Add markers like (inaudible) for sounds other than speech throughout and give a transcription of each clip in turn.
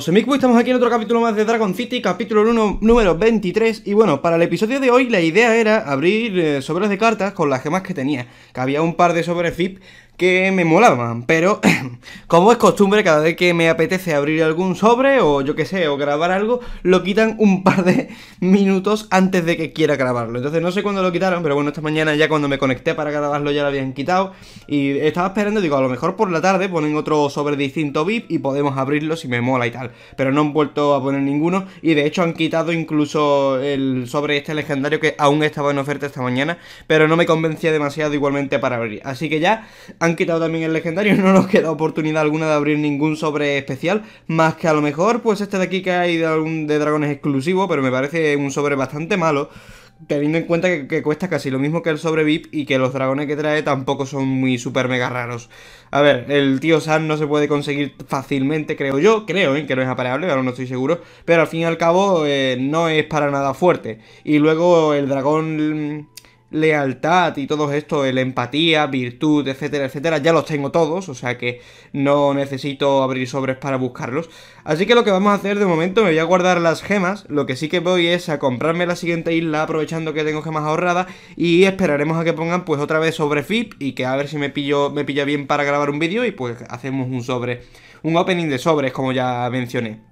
soy Mikbu estamos aquí en otro capítulo más de Dragon City, capítulo 1, número 23 Y bueno, para el episodio de hoy la idea era abrir eh, sobres de cartas con las gemas que tenía Que había un par de sobres VIP que me molaban, pero (clears throat) como es costumbre, cada vez que me apetece abrir algún sobre o yo que sé, o grabar algo, lo quitan un (laughs) par de minutos antes de que quiera grabarlo. Entonces no sé cuándo lo quitaron, pero bueno, esta mañana ya cuando me conecté para grabarlo ya lo habían quitado y estaba esperando, digo, a lo mejor por la tarde ponen otro sobre distinto VIP y podemos abrirlo si me mola y tal, pero no han vuelto a poner ninguno y de hecho han quitado incluso el sobre este legendario que aún estaba en oferta esta mañana, pero no me convencía demasiado igualmente para abrir. Así que ya han han quitado también el legendario, (laughs) no nos queda oportunidad alguna de abrir ningún sobre especial, más que a lo mejor pues este de aquí que hay de, algún, de dragones exclusivo, pero me parece un sobre bastante malo, teniendo en cuenta que, cuesta casi lo mismo que el sobre VIP y que los dragones que trae tampoco son muy super mega raros. A ver, el tío San no se puede conseguir fácilmente, creo yo, creo ¿eh? que no es apareable, ahora no estoy seguro, pero al fin y al cabo eh, no es para nada fuerte. Y luego el dragón lealtad y todo esto, el empatía, virtud, etcétera, etcétera, ya los tengo todos, o sea que no necesito abrir sobres para buscarlos. Así que lo que vamos a hacer de momento, me voy a guardar las gemas, lo que sí que voy es a comprarme la siguiente isla aprovechando que tengo gemas ahorradas y esperaremos a que pongan pues otra vez sobre FIP y que a ver si me pillo me pilla bien para grabar un vídeo y pues hacemos un sobre, un opening de sobres como ya mencioné.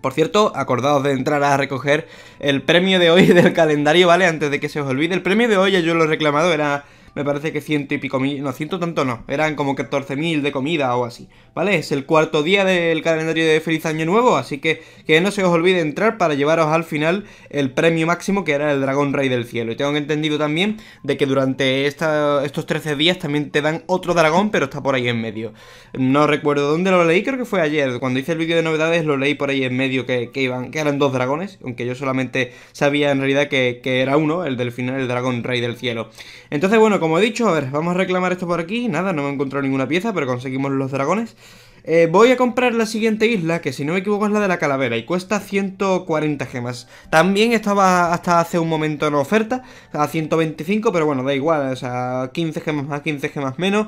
Por cierto, acordaos de entrar a recoger el premio de hoy (laughs) del calendario, ¿vale? Antes de que se os olvide. El premio de hoy, yo lo he reclamado, era me parece que ciento y pico mil, no, ciento tanto no, eran como 14.000 de comida o así, ¿vale? Es el cuarto día del calendario de Feliz Año Nuevo, así que que no se os olvide entrar para llevaros al final el premio máximo que era el Dragón Rey del Cielo. Y tengo entendido también de que durante estos 13 días también te dan otro dragón, pero está por ahí en medio. No recuerdo dónde lo leí, creo que fue ayer, cuando hice el vídeo de novedades lo leí por ahí en medio que, iban, que eran dos dragones, aunque yo solamente sabía en realidad que, que era uno, el del final, el Dragón Rey del Cielo. Entonces, bueno, como como he dicho, a ver, vamos a reclamar esto por aquí. Nada, no me he encontrado ninguna pieza, pero conseguimos los dragones. Eh, voy a comprar la siguiente isla, que si no me equivoco es la de la calavera, y cuesta 140 gemas. También estaba hasta hace un momento en oferta, a 125, pero bueno, da igual, o sea, 15 gemas más, 15 gemas menos.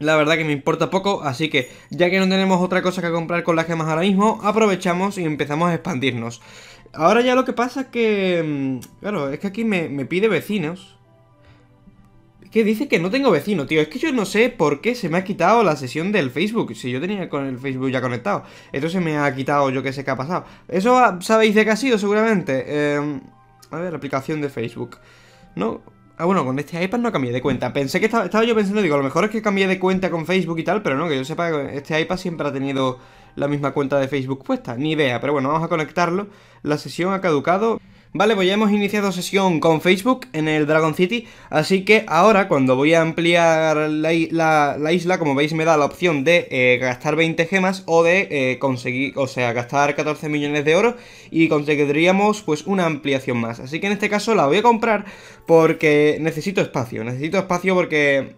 La verdad que me importa poco, así que ya que no tenemos otra cosa que comprar con las gemas ahora mismo, aprovechamos y empezamos a expandirnos. Ahora ya lo que pasa es que... Mm, claro, es que aquí me, me pide vecinos. Que dice que no tengo vecino, tío? Es que yo no sé por qué se me ha quitado la sesión del Facebook. Si yo tenía con el Facebook ya conectado. se me ha quitado yo qué sé qué ha pasado. Eso sabéis de qué ha sido seguramente. Em, a ver, aplicación de Facebook. No, Ah, bueno, con este iPad no cambié de cuenta. Pensé que estaba, estaba, yo pensando, digo, a lo mejor es que cambié de cuenta con Facebook y tal, pero no, que yo sepa que este iPad siempre ha tenido la misma cuenta de Facebook puesta. Ni idea, pero bueno, vamos a conectarlo. La sesión ha caducado. Vale, pues ya hemos iniciado sesión con Facebook en el Dragon City, así que ahora cuando voy a ampliar la, isla, como veis me da la opción de eh, gastar 20 gemas o de eh, conseguir, o sea, gastar 14 millones de oro y conseguiríamos pues una ampliación más. Así que en este caso la voy a comprar porque necesito espacio, necesito espacio porque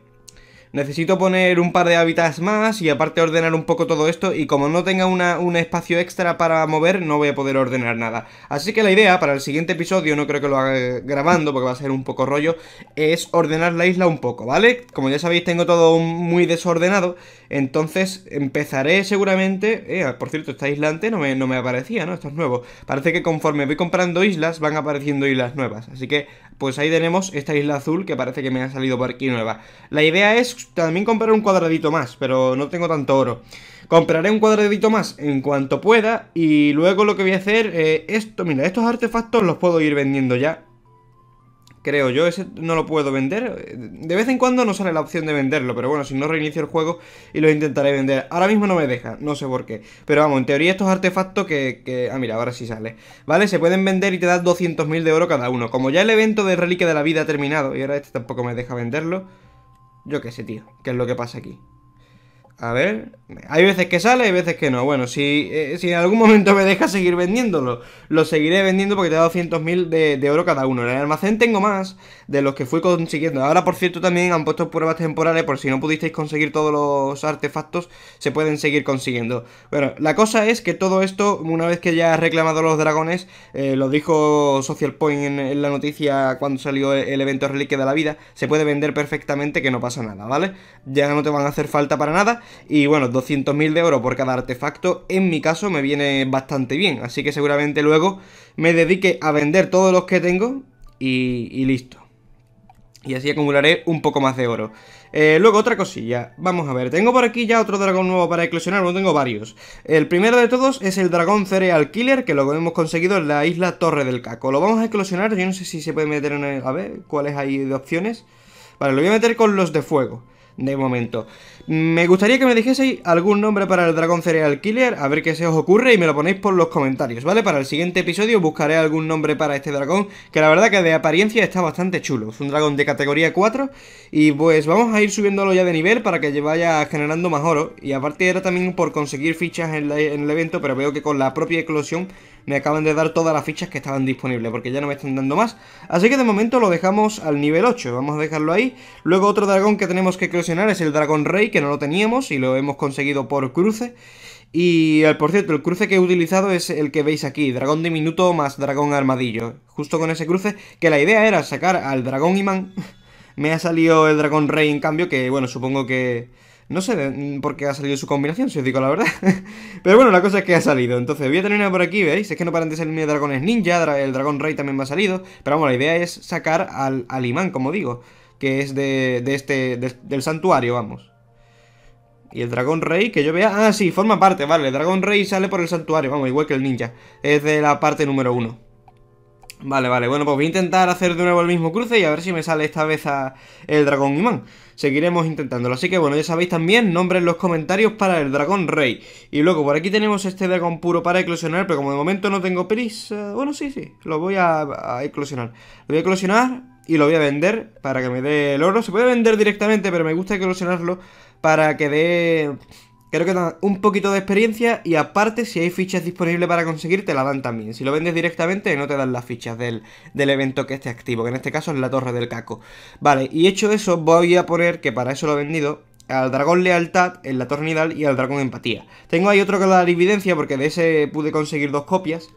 necesito poner un par de hábitats más y aparte ordenar un poco todo esto y como no tenga un espacio extra para mover no voy a poder ordenar nada. Así que la idea para el siguiente episodio, no creo que lo haga grabando porque va a ser un poco rollo, es ordenar la isla un poco, ¿vale? Como ya sabéis tengo todo muy desordenado entonces empezaré seguramente... Eh, ah, por cierto, esta isla no me, no me aparecía, ¿no? Esto es nuevo. Parece que conforme voy comprando islas van apareciendo islas nuevas. Así que pues ahí tenemos esta isla azul que parece que me ha salido por aquí nueva. La idea es también comprar un cuadradito más, pero no tengo tanto oro. Compraré un cuadradito más en cuanto pueda y luego lo que voy a hacer, eh, esto, mira, estos artefactos los puedo ir vendiendo ya creo yo. Ese no lo puedo vender. De vez en cuando no sale la opción de venderlo, pero bueno, si no reinicio el juego y lo intentaré vender. Ahora mismo no me deja, no sé por qué. Pero vamos, en teoría estos artefactos que... Ah, mira, ahora sí sale. ¿Vale? Se pueden vender y te das 200.000 de oro cada uno. Como ya el evento de Reliquia de la Vida ha terminado y ahora este tampoco me deja venderlo, yo qué sé, tío, qué es lo que pasa aquí. A ver, hay veces que sale, hay veces que no. Bueno, si, eh, en algún momento me deja seguir vendiéndolo, lo seguiré vendiendo porque te da 200.000 de, de oro cada uno. En el almacén tengo más de los que fui consiguiendo. Ahora, por cierto, también han puesto pruebas temporales por si no pudisteis conseguir todos los artefactos, se pueden seguir consiguiendo. Bueno, la cosa es que todo esto, una vez que ya has reclamado los dragones, eh, lo dijo Social Point en, la noticia cuando salió el, el evento Reliquia de la Vida, se puede vender perfectamente que no pasa nada, ¿vale? Ya no te van a hacer falta para nada y bueno, 200.000 de oro por cada artefacto, en mi caso me viene bastante bien, así que seguramente luego me dedique a vender todos los que tengo y, listo. Y así acumularé un poco más de oro. Eh, luego, otra cosilla. Vamos a ver. Tengo por aquí ya otro dragón nuevo para eclosionar. Bueno, tengo varios. El primero de todos es el dragón Cereal Killer, que lo hemos conseguido en la isla Torre del Caco. Lo vamos a eclosionar. Yo no sé si se puede meter en el... A ver, ¿cuáles hay de opciones? Vale, lo voy a meter con los de fuego de momento. Me gustaría que me dijeseis algún nombre para el dragón cereal killer, a ver qué se os ocurre y me lo ponéis por los comentarios, ¿vale? Para el siguiente episodio buscaré algún nombre para este dragón, que la verdad que de apariencia está bastante chulo. Es un dragón de categoría 4 y pues vamos a ir subiéndolo ya de nivel para que vaya generando más oro. Y aparte era también por conseguir fichas en, el evento, pero veo que con la propia eclosión me acaban de dar todas las fichas que estaban disponibles, porque ya no me están dando más. Así que de momento lo dejamos al nivel 8, vamos a dejarlo ahí. Luego otro dragón que tenemos que coleccionar es el dragón rey, que no lo teníamos y lo hemos conseguido por cruce. Y por cierto, el cruce que he utilizado es el que veis aquí, dragón diminuto más dragón armadillo. Justo con ese cruce, que la idea era sacar al dragón imán, (laughs) me ha salido el dragón rey en cambio, que bueno, supongo que no sé por qué ha salido su combinación, si os digo la verdad. (laughs) Pero bueno, la cosa es que ha salido. Entonces, voy a terminar por aquí, ¿veis? Es que no paran de dragón dragones ninja, el dragón rey también me ha salido. Pero vamos, la idea es sacar al, imán, como digo. Que es de, este, del santuario, vamos. Y el dragón rey, que yo vea... Ah, sí, forma parte, vale. El dragón rey sale por el santuario, vamos, igual que el ninja. Es de la parte número uno. Vale, vale, bueno, pues voy a intentar hacer de nuevo el mismo cruce y a ver si me sale esta vez a el dragón imán. Seguiremos intentándolo, así que bueno, ya sabéis también, nombre en los comentarios para el dragón rey. Y luego, por aquí tenemos este dragón puro para eclosionar, pero como de momento no tengo prisa... Bueno, sí, sí, lo voy a, eclosionar. Lo voy a eclosionar y lo voy a vender para que me dé el oro. Se puede vender directamente, pero me gusta eclosionarlo para que dé... Creo que dan un poquito de experiencia y aparte si hay fichas disponibles para conseguir te la dan también. Si lo vendes directamente no te dan las fichas del, del evento que esté activo, que en este caso es la torre del caco. Vale, y hecho eso voy a poner, que para eso lo he vendido, al dragón lealtad en la torre nidal y al dragón empatía. Tengo ahí otro que da la porque de ese pude conseguir dos copias.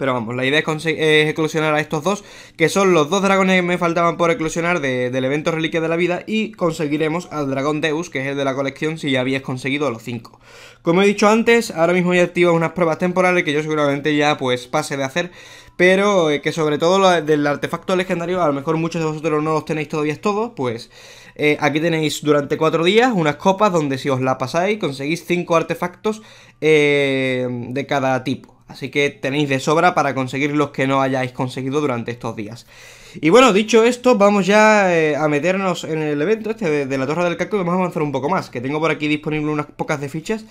Pero vamos, la idea es, eclosionar a estos dos, que son los dos dragones que me faltaban por eclosionar del evento Reliquia de la Vida, y conseguiremos al dragón Deus, que es el de la colección, si ya habías conseguido los cinco. Como he dicho antes, ahora mismo ya activo unas pruebas temporales que yo seguramente ya pues pase de hacer, pero eh, que sobre todo del artefacto legendario, a lo mejor muchos de vosotros no los tenéis todavía todos, pues eh, aquí tenéis durante cuatro días unas copas donde si os la pasáis conseguís cinco artefactos eh, de cada tipo. Así que tenéis de sobra para conseguir los que no hayáis conseguido durante estos días. Y bueno, dicho esto, vamos ya eh, a meternos en el evento este de, la Torre del y Vamos a avanzar un poco más, que tengo por aquí disponible unas pocas de fichas.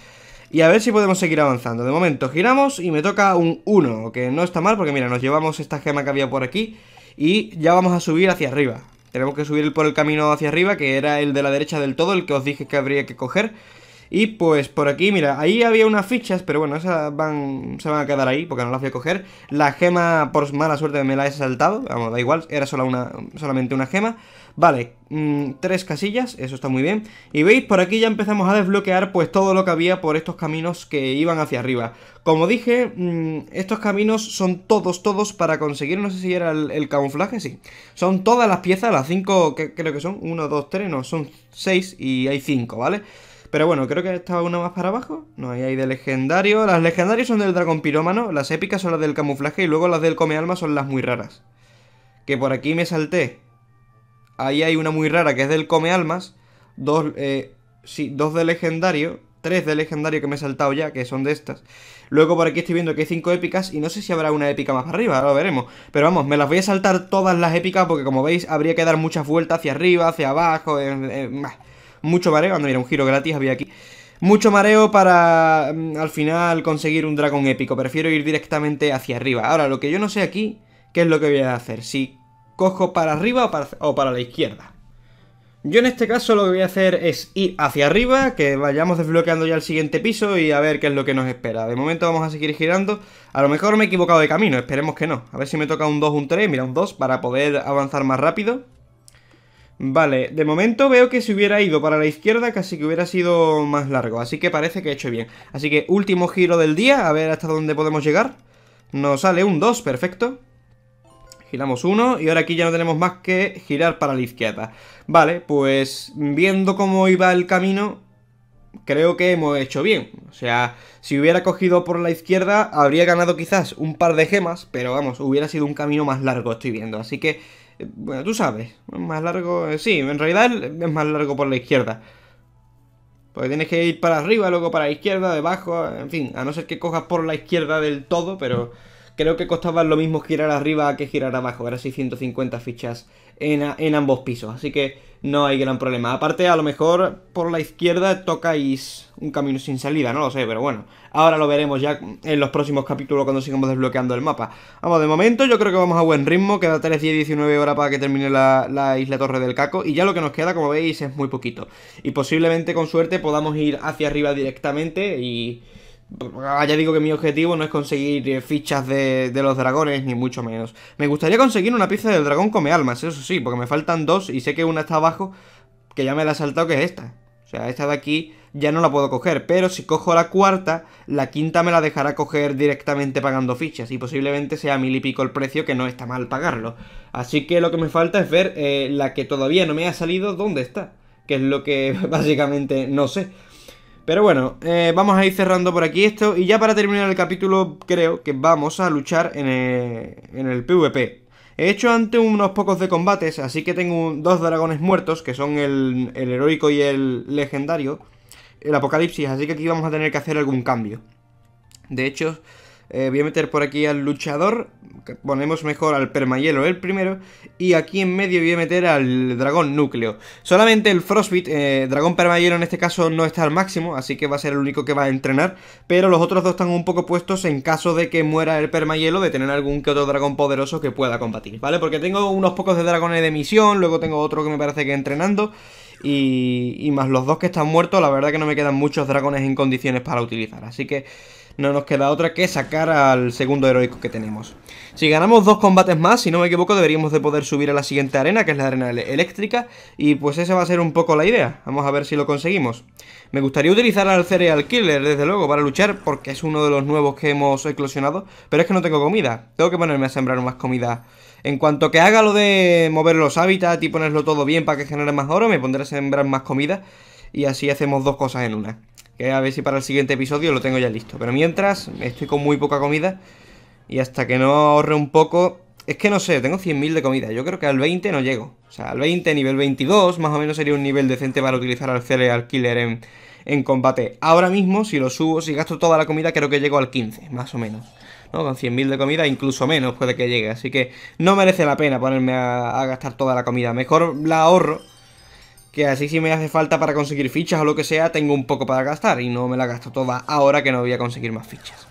Y a ver si podemos seguir avanzando. De momento, giramos y me toca un 1, que no está mal, porque mira, nos llevamos esta gema que había por aquí. Y ya vamos a subir hacia arriba. Tenemos que subir por el camino hacia arriba, que era el de la derecha del todo, el que os dije que habría que coger. Y pues por aquí, mira, ahí había unas fichas, pero bueno, esas van, se van a quedar ahí porque no las voy a coger. La gema, por mala suerte, me la he saltado. Vamos, da igual, era una, solamente una gema. Vale, mm, tres casillas, eso está muy bien. Y veis, por aquí ya empezamos a desbloquear pues todo lo que había por estos caminos que iban hacia arriba. Como dije, mm, estos caminos son todos, todos para conseguir, no sé si era el, camuflaje, sí. Son todas las piezas, las cinco que creo que son, uno, dos, tres, no, son seis y hay cinco, ¿vale? vale pero bueno, creo que estaba una más para abajo. No, ahí hay de legendario. Las legendarias son del dragón pirómano, las épicas son las del camuflaje y luego las del come almas son las muy raras. Que por aquí me salté. Ahí hay una muy rara que es del come almas. Dos, eh, sí, dos de legendario. Tres de legendario que me he saltado ya, que son de estas. Luego por aquí estoy viendo que hay cinco épicas y no sé si habrá una épica más arriba, ahora lo veremos. Pero vamos, me las voy a saltar todas las épicas porque como veis habría que dar muchas vueltas hacia arriba, hacia abajo, mucho mareo. Anda, ah, mira, un giro gratis había aquí. Mucho mareo para mm, al final conseguir un dragón épico. Prefiero ir directamente hacia arriba. Ahora, lo que yo no sé aquí, ¿qué es lo que voy a hacer? Si cojo para arriba o para, o para la izquierda. Yo en este caso lo que voy a hacer es ir hacia arriba, que vayamos desbloqueando ya el siguiente piso y a ver qué es lo que nos espera. De momento vamos a seguir girando. A lo mejor me he equivocado de camino, esperemos que no. A ver si me toca un 2, un 3, mira un 2 para poder avanzar más rápido. Vale, de momento veo que si hubiera ido para la izquierda casi que hubiera sido más largo, así que parece que he hecho bien. Así que último giro del día, a ver hasta dónde podemos llegar. Nos sale un 2, perfecto. Giramos uno y ahora aquí ya no tenemos más que girar para la izquierda. Vale, pues viendo cómo iba el camino, creo que hemos hecho bien. O sea, si hubiera cogido por la izquierda, habría ganado quizás un par de gemas, pero vamos, hubiera sido un camino más largo, estoy viendo. Así que bueno, tú sabes, más largo... Eh, sí, en realidad es más largo por la izquierda. Porque tienes que ir para arriba, luego para la izquierda, debajo, en fin, a no ser que cojas por la izquierda del todo, pero creo que costaba lo mismo girar arriba que girar abajo, sí, 150 fichas en, ambos pisos. Así que no hay gran problema. Aparte, a lo mejor por la izquierda tocáis un camino sin salida, no lo sé, pero bueno. Ahora lo veremos ya en los próximos capítulos cuando sigamos desbloqueando el mapa. Vamos, de momento yo creo que vamos a buen ritmo. Queda 3, 10, 19 horas para que termine la, la isla Torre del Caco. Y ya lo que nos queda, como veis, es muy poquito. Y posiblemente con suerte podamos ir hacia arriba directamente y Ah, ya digo que mi objetivo no es conseguir eh, fichas de, de, los dragones, ni mucho menos. Me gustaría conseguir una pieza del dragón come almas, eso sí, porque me faltan dos y sé que una está abajo, que ya me la ha saltado, que es esta. O sea, esta de aquí ya no la puedo coger, pero si cojo la cuarta, la quinta me la dejará coger directamente pagando fichas, y posiblemente sea mil y pico el precio, que no está mal pagarlo. Así que lo que me falta es ver eh, la que todavía no me ha salido, dónde está. Que es lo que (laughs) básicamente no sé. Pero bueno, eh, vamos a ir cerrando por aquí esto. Y ya para terminar el capítulo, creo que vamos a luchar en eh, el, PvP. He hecho antes unos pocos de combates, así que tengo dos dragones muertos, que son el, el heroico y el legendario. El apocalipsis, así que aquí vamos a tener que hacer algún cambio. De hecho, eh, voy a meter por aquí al luchador. Ponemos mejor al permahielo el primero. Y aquí en medio voy a meter al dragón núcleo. Solamente el Frostbit, eh, dragón permahielo en este caso no está al máximo. Así que va a ser el único que va a entrenar. Pero los otros dos están un poco puestos en caso de que muera el permahielo. De tener algún que otro dragón poderoso que pueda combatir. ¿Vale? Porque tengo unos pocos de dragones de misión. Luego tengo otro que me parece que entrenando. Y, y, más los dos que están muertos, la verdad que no me quedan muchos dragones en condiciones para utilizar. Así que no nos queda otra que sacar al segundo heroico que tenemos. Si ganamos dos combates más, si no me equivoco, deberíamos de poder subir a la siguiente arena, que es la arena eléctrica, y pues esa va a ser un poco la idea. Vamos a ver si lo conseguimos. Me gustaría utilizar al Cereal Killer, desde luego, para luchar, porque es uno de los nuevos que hemos eclosionado, pero es que no tengo comida. Tengo que ponerme a sembrar más comida. En cuanto que haga lo de mover los hábitats y ponerlo todo bien para que genere más oro, me pondré a sembrar más comida y así hacemos dos cosas en una. Que a ver si para el siguiente episodio lo tengo ya listo. Pero mientras, estoy con muy poca comida. Y hasta que no ahorre un poco... Es que no sé, tengo 100.000 de comida. Yo creo que al 20 no llego. O sea, al 20, nivel 22, más o menos sería un nivel decente para utilizar al Cereal Killer en, combate. Ahora mismo, si lo subo, si gasto toda la comida, creo que llego al 15, más o menos. ¿no? Con 100.000 de comida, incluso menos puede que llegue. Así que no merece la pena ponerme a gastar toda la comida. Mejor la ahorro que así si me hace falta para conseguir fichas o lo que sea, tengo un poco para gastar y no me la gasto toda ahora que no voy a conseguir más fichas.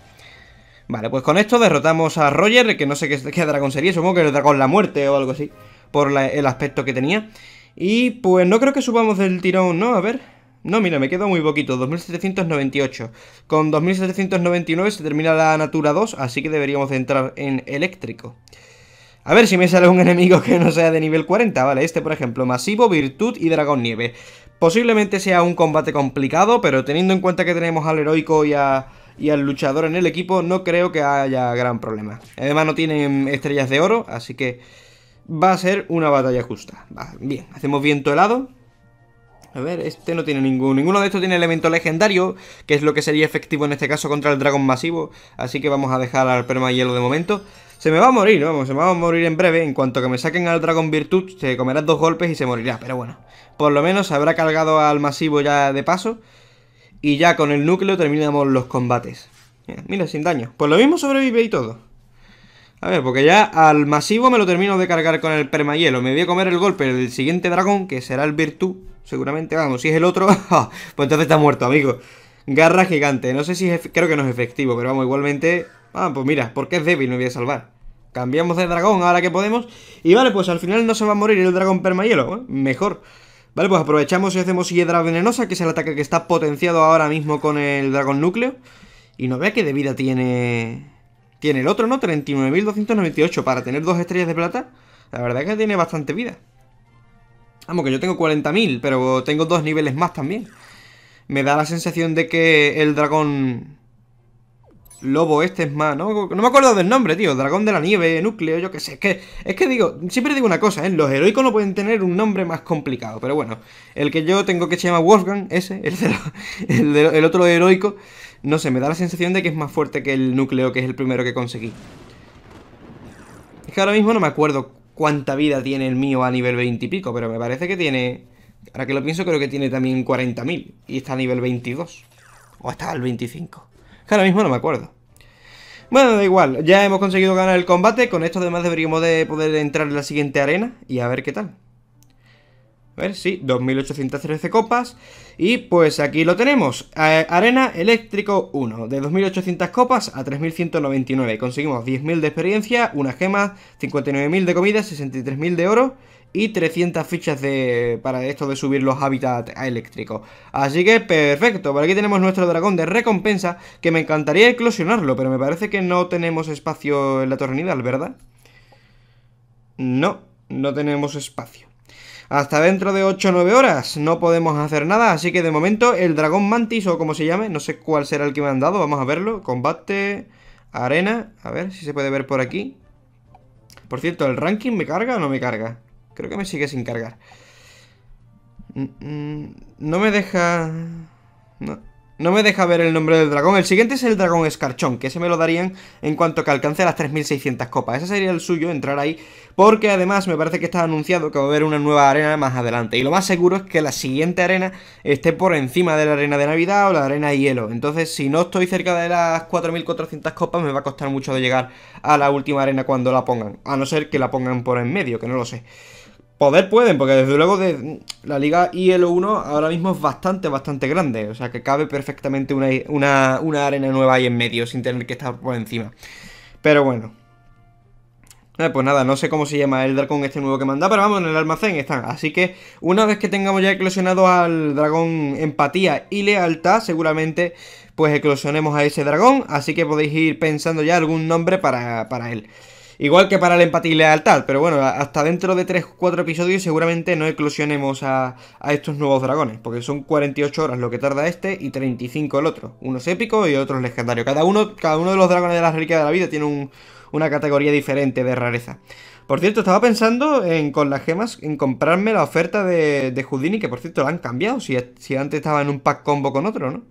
Vale, pues con esto derrotamos a Roger, que no sé qué, dragón sería, supongo que el dragón la muerte o algo así, por el aspecto que tenía. Y pues no creo que subamos del tirón, ¿no? A ver... No, mira, me quedo muy poquito, 2798. Con 2799 se termina la Natura 2, así que deberíamos entrar en eléctrico. A ver si me sale un (laughs) enemigo que no sea de nivel 40, vale, este por ejemplo, Masivo, Virtud y Dragón Nieve. Posiblemente sea un combate complicado, pero teniendo en cuenta que tenemos al heroico y, al luchador en el equipo, no creo que haya gran problema. Además no tienen estrellas de oro, así que va a ser una batalla justa. bien, hacemos viento helado. A ver, este no tiene ninguno. Ninguno de estos tiene elemento legendario, que es lo que sería efectivo en este caso contra el dragón masivo. Así que vamos a dejar al perma hielo de momento. Se me va a morir, vamos, se me va a morir en breve. En cuanto que me saquen al dragón virtud, se comerá dos golpes y se morirá. Pero bueno, por lo menos habrá cargado al masivo ya de paso. Y ya con el núcleo terminamos los combates. Mira, sin daño. Pues lo mismo sobrevive y todo. A ver, porque ya al masivo me lo termino de cargar con el permahielo. Me voy a comer el golpe del siguiente dragón, que será el virtud. Seguramente, vamos, si es el otro, (laughs) pues entonces está muerto, amigo. Garra gigante. No sé si es, creo que no es efectivo, pero vamos, igualmente Ah, pues mira, porque es débil me voy a salvar. Cambiamos de dragón ahora que podemos. Y vale, pues al final no se va a morir el dragón permahielo. ¿eh? Mejor. Vale, pues aprovechamos y hacemos hiedra venenosa, que es el ataque que está potenciado ahora mismo con el dragón núcleo. Y no vea que de vida tiene... Tiene el otro, ¿no? 39.298 para tener dos estrellas de plata. La verdad es que tiene bastante vida. Vamos, que yo tengo 40.000, pero tengo dos niveles más también. Me da la sensación de que el dragón lobo este es más, ¿no? No me acuerdo del nombre, tío. Dragón de la nieve, núcleo, yo qué sé. Es que, es que digo, siempre digo una cosa, ¿eh? Los heroicos no pueden tener un nombre más complicado. Pero bueno, el que yo tengo que llamar llama Wolfgang, ese, el, (laughs) el, otro heroico, no sé, me da la sensación de que es más fuerte que el núcleo, que es el primero que conseguí. Es que ahora mismo no me acuerdo cuánta vida tiene el mío a nivel 20 y pico, pero me parece que tiene... Ahora que lo pienso, creo que tiene también 40.000 y está a nivel 22. O está al 25 ahora mismo no me acuerdo. Bueno, da igual, ya hemos conseguido ganar el combate, con esto además deberíamos de poder entrar en la siguiente arena y a ver qué tal. A ver, sí, 2813 copas. Y pues aquí lo tenemos. arena eléctrico 1. De 2800 copas a 3199. Conseguimos 10.000 de experiencia, una gema, 59.000 de comida, 63.000 de oro y 300 fichas de, para esto de subir los hábitats a eléctrico. Así que perfecto, por aquí tenemos nuestro dragón de recompensa, que me encantaría eclosionarlo, pero me parece que no tenemos espacio en la torre nidal, ¿verdad? No, no tenemos espacio. Hasta dentro de 8 o 9 horas no podemos hacer nada, así que de momento el dragón mantis o como se llame, no sé cuál será el que me han dado, vamos a verlo. Combate, arena, a ver si se puede ver por aquí. Por cierto, ¿el ranking me carga o no me carga? Creo que me sigue sin cargar. Mm, mm, no me deja... No me deja ver el nombre del dragón. El siguiente es el dragón escarchón, que ese me lo darían en cuanto que alcance las 3600 copas. Ese sería el suyo, entrar ahí, porque además me parece que está anunciado que va a haber una nueva arena más adelante. Y lo más seguro es que la siguiente arena esté por encima de la arena de Navidad o la arena de hielo. Entonces, si no estoy cerca de las 4400 copas, me va a costar mucho de llegar a la última arena cuando la pongan. A no ser que la pongan por en medio, que no lo sé. Poder pueden, porque desde luego de la liga ILO 1 ahora mismo es bastante, bastante grande. O sea que cabe perfectamente una, arena nueva ahí en medio sin tener que estar por encima. Pero bueno. Eh, pues nada, no sé cómo se llama el dragón este nuevo que manda, pero vamos, en el almacén está. Así que una vez que tengamos ya eclosionado al dragón empatía y lealtad, seguramente pues eclosionemos a ese dragón. Así que podéis ir pensando ya algún nombre para, para él. Igual que para el empatía y lealtad, pero bueno, hasta dentro de 3-4 episodios seguramente no eclosionemos a, estos nuevos dragones, porque son 48 horas lo que tarda este y 35 el otro. Uno es épico y otro es legendario. Cada uno, cada uno de los dragones de la reliquias de la vida tiene una categoría diferente de rareza. Por cierto, estaba pensando en con las gemas en comprarme la oferta de, de Houdini, que por cierto la han cambiado, si antes estaba en un pack combo con otro, ¿no?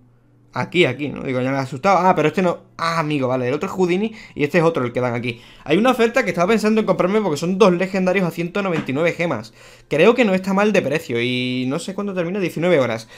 Aquí, aquí, ¿no? Digo, ya me ha asustado. Ah, pero este no. Ah, amigo, vale. El otro es Houdini y este es otro el que dan aquí. Hay una oferta que estaba pensando en comprarme porque son dos legendarios a 199 gemas. Creo que no está mal de precio y no sé cuándo termina, 19 horas.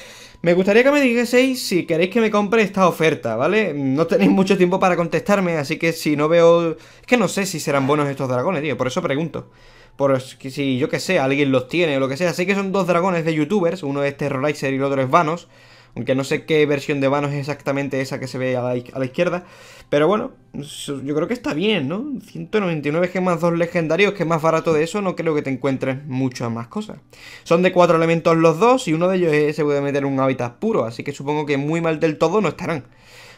Me gustaría que me dijeseis si queréis que me compre esta oferta, ¿vale? No tenéis mucho tiempo para contestarme, así que si no veo... Es que no sé si serán buenos estos dragones, tío, por eso pregunto. Por si yo que sé, alguien los tiene o lo que sea. Así que son dos dragones de youtubers, uno es Terrorizer y el otro es Vanos. Aunque no sé qué versión de Vano es exactamente esa que se ve a la, izquierda. Pero bueno, yo creo que está bien, ¿no? 199 gemas, 2 legendarios, que más barato de eso no creo que te encuentres muchas más cosas. Son de 4 elementos los dos y uno de ellos es, se puede meter un hábitat puro, así que supongo que muy mal del todo no estarán.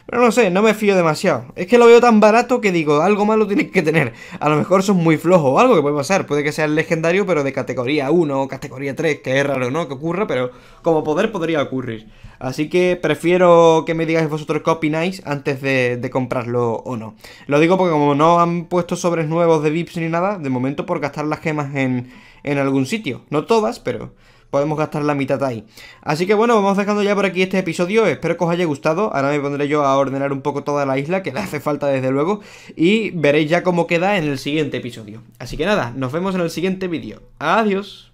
Pero no sé, no me fío demasiado. Es que lo veo tan barato que digo, algo malo tienes que tener. A lo mejor son muy flojos o algo que puede pasar. Puede que sea el legendario, pero de categoría 1 o categoría 3, que es raro, ¿no? Que ocurra, pero como poder podría ocurrir. Así que prefiero que me digáis vosotros qué opináis antes de, de comprarlo o no. Lo digo porque como no han puesto sobres nuevos de VIPs ni nada, de momento por gastar las gemas en, en algún sitio. No todas, pero podemos gastar la mitad ahí. Así que bueno, vamos dejando ya por aquí este episodio, espero que os haya gustado, ahora me pondré yo a ordenar un poco toda la isla, que le hace falta desde luego, y veréis ya cómo queda en el siguiente episodio. Así que nada, nos vemos en el siguiente vídeo. Adiós.